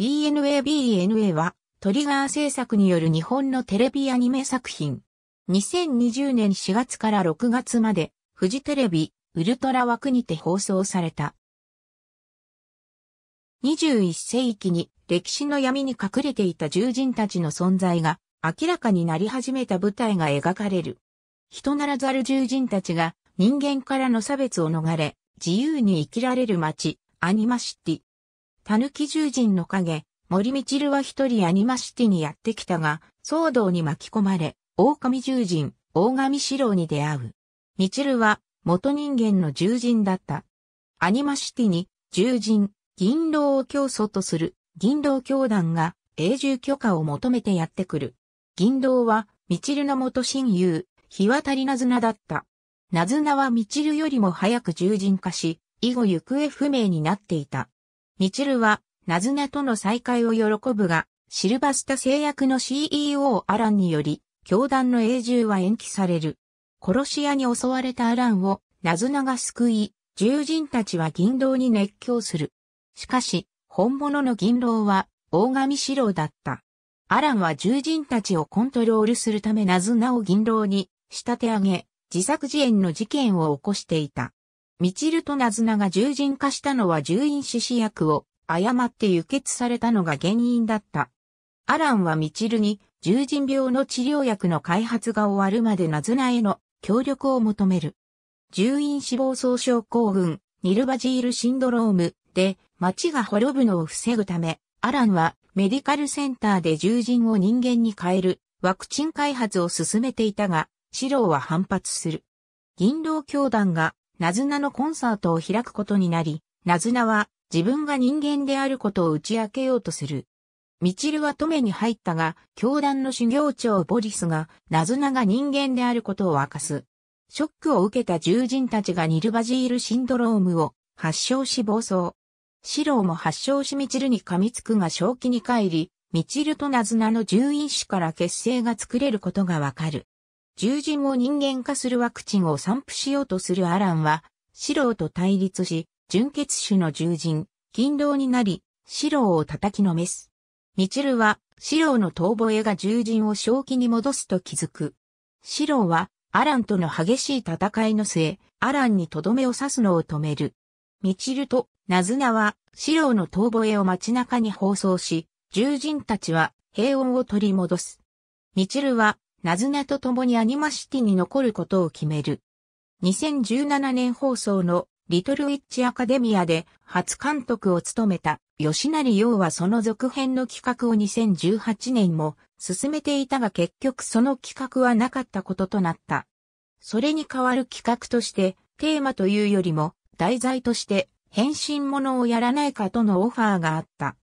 BNABNA はトリガー制作による日本のテレビアニメ作品。2020年4月から6月まで、フジテレビ、ウルトラ枠にて放送された。21世紀に歴史の闇に隠れていた獣人たちの存在が明らかになり始めた舞台が描かれる。人ならざる獣人たちが人間からの差別を逃れ、自由に生きられる街、アニマシティ。キ獣人の影、森ちるは一人アニマシティにやってきたが、騒動に巻き込まれ、狼獣人、大神四郎に出会う。みちるは、元人間の獣人だった。アニマシティに、獣人、銀狼を教祖とする、銀狼教団が、永住許可を求めてやってくる。銀狼は、みちるの元親友、日渡りなずなだった。なずなはみちるよりも早く獣人化し、以後行方不明になっていた。ミチルは、ナズナとの再会を喜ぶが、シルバスタ製薬の CEO アランにより、教団の永住は延期される。殺し屋に襲われたアランを、ナズナが救い、獣人たちは銀狼に熱狂する。しかし、本物の銀狼は、大神四郎だった。アランは獣人たちをコントロールするためナズナを銀狼に仕立て上げ、自作自演の事件を起こしていた。ミチルとナズナが従人化したのは従因獅子役を誤って輸血されたのが原因だった。アランはミチルに従人病の治療薬の開発が終わるまでナズナへの協力を求める。従因死亡総症候群、ニルバジールシンドロームで町が滅ぶのを防ぐため、アランはメディカルセンターで獣人を人間に変えるワクチン開発を進めていたが、シローは反発する。銀狼教団がナズナのコンサートを開くことになり、ナズナは自分が人間であることを打ち明けようとする。ミチルは止めに入ったが、教団の修行長ボリスが、ナズナが人間であることを明かす。ショックを受けた獣人たちがニルバジールシンドロームを発症し暴走。シローも発症しミチルに噛みつくが正気に帰り、ミチルとナズナの獣医師から結成が作れることがわかる。獣人を人間化するワクチンを散布しようとするアランは、シローと対立し、純血種の獣人、勤労になり、シローを叩きのめす。ミチルは、シローの遠吠えが獣人を正気に戻すと気づく。シローは、アランとの激しい戦いの末、アランにとどめを刺すのを止める。ミチルとナズナは、シローの遠吠えを街中に放送し、獣人たちは平穏を取り戻す。ミチルは、ナズナと共にアニマシティに残ることを決める。2017年放送のリトルウィッチアカデミアで初監督を務めた吉成洋はその続編の企画を2018年も進めていたが結局その企画はなかったこととなった。それに代わる企画としてテーマというよりも題材として変身ものをやらないかとのオファーがあった。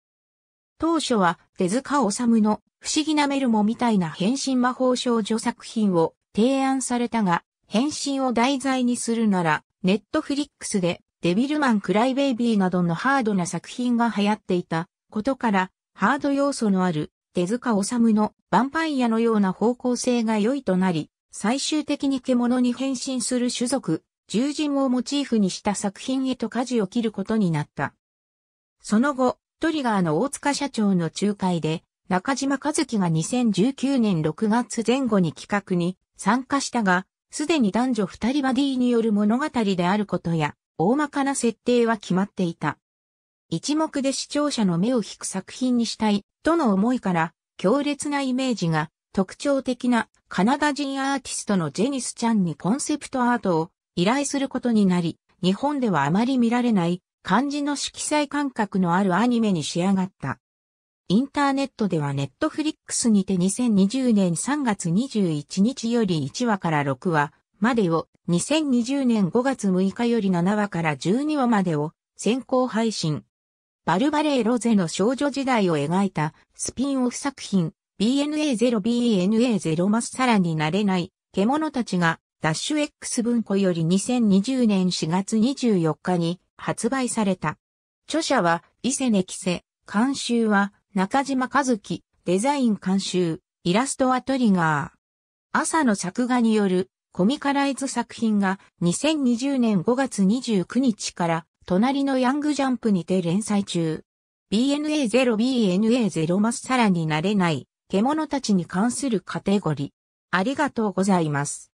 当初は手塚治虫の不思議なメルモみたいな変身魔法少女作品を提案されたが、変身を題材にするなら、ネットフリックスでデビルマン・クライベイビーなどのハードな作品が流行っていたことから、ハード要素のある手塚治虫のヴァンパイアのような方向性が良いとなり、最終的に獣に変身する種族、獣人をモチーフにした作品へと舵を切ることになった。その後、トリガーの大塚社長の仲介で、中島和樹が2019年6月前後に企画に参加したが、すでに男女二人バディによる物語であることや、大まかな設定は決まっていた。一目で視聴者の目を引く作品にしたい、との思いから、強烈なイメージが特徴的なカナダ人アーティストのジェニスちゃんにコンセプトアートを依頼することになり、日本ではあまり見られない漢字の色彩感覚のあるアニメに仕上がった。インターネットではネットフリックスにて2020年3月21日より1話から6話までを、2020年5月6日より7話から12話までを先行配信。バルバレーロゼの少女時代を描いたスピンオフ作品 BNA0BNA0 マスサラになれない獣たちがダッシュ X 文庫より2020年4月24日に発売された。著者は伊勢ネキセ、監修は中島和樹、デザイン監修、イラストはトリガー。朝の作画によるコミカライズ作品が2020年5月29日から隣のヤングジャンプにて連載中。BNA0BNA0 マスさらになれない獣たちに関するカテゴリー。ありがとうございます。